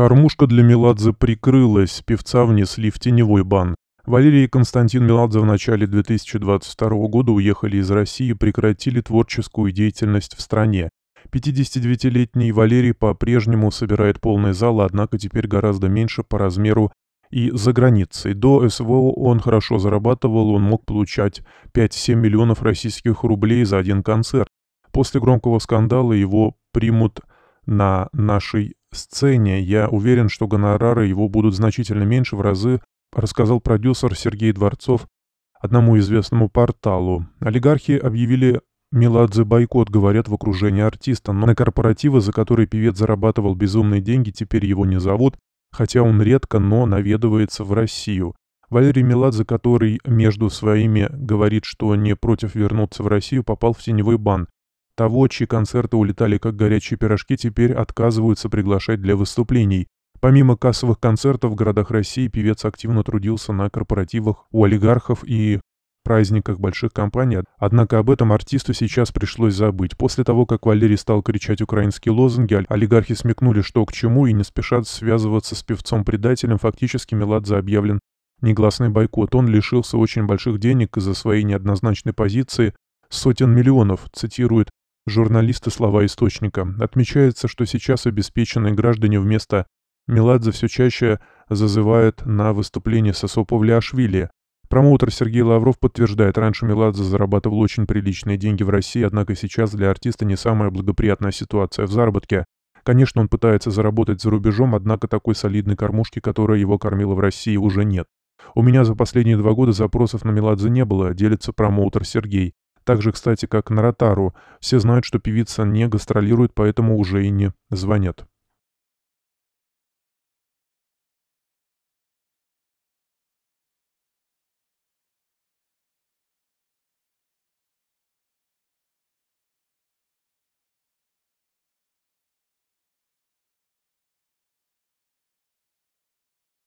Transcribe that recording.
Кормушка для Меладзе прикрылась, певца внесли в теневой бан. Валерий и Константин Меладзе в начале 2022 года уехали из России и прекратили творческую деятельность в стране. 59-летний Валерий по-прежнему собирает полные залы, однако теперь гораздо меньше по размеру и за границей. До СВО он хорошо зарабатывал, он мог получать 5-7 миллионов российских рублей за один концерт. После громкого скандала его примут на нашей сцене, я уверен, что гонорары его будут значительно меньше в разы, рассказал продюсер Сергей Дворцов одному известному порталу. Олигархи объявили Меладзе бойкот, говорят в окружении артиста, но на корпоративы, за которые певец зарабатывал безумные деньги, теперь его не зовут, хотя он редко, но наведывается в Россию. Валерий Меладзе, который между своими говорит, что не против вернуться в Россию, попал в теневой бан. Того, чьи концерты улетали как горячие пирожки, теперь отказываются приглашать для выступлений. Помимо кассовых концертов в городах России, певец активно трудился на корпоративах у олигархов и праздниках больших компаний, однако об этом артисту сейчас пришлось забыть. После того, как Валерий стал кричать украинские лозунги, олигархи смекнули, что к чему, и не спешат связываться с певцом-предателем, фактически Меладзе объявлен негласный бойкот. Он лишился очень больших денег из-за своей неоднозначной позиции сотен миллионов, цитирует Журналисты слова источника. Отмечается, что сейчас обеспеченные граждане вместо Меладзе все чаще зазывает на выступление Сосоповляашвили. Промоутер Сергей Лавров подтверждает, раньше Меладзе зарабатывал очень приличные деньги в России, однако сейчас для артиста не самая благоприятная ситуация в заработке. Конечно, он пытается заработать за рубежом, однако такой солидной кормушки, которая его кормила в России, уже нет. У меня за последние два года запросов на Меладзе не было, делится промоутер Сергей. Так же, кстати, как Наратару. Все знают, что певица не гастролирует, поэтому уже и не звонят.